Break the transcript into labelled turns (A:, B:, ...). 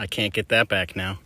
A: I can't get that back now.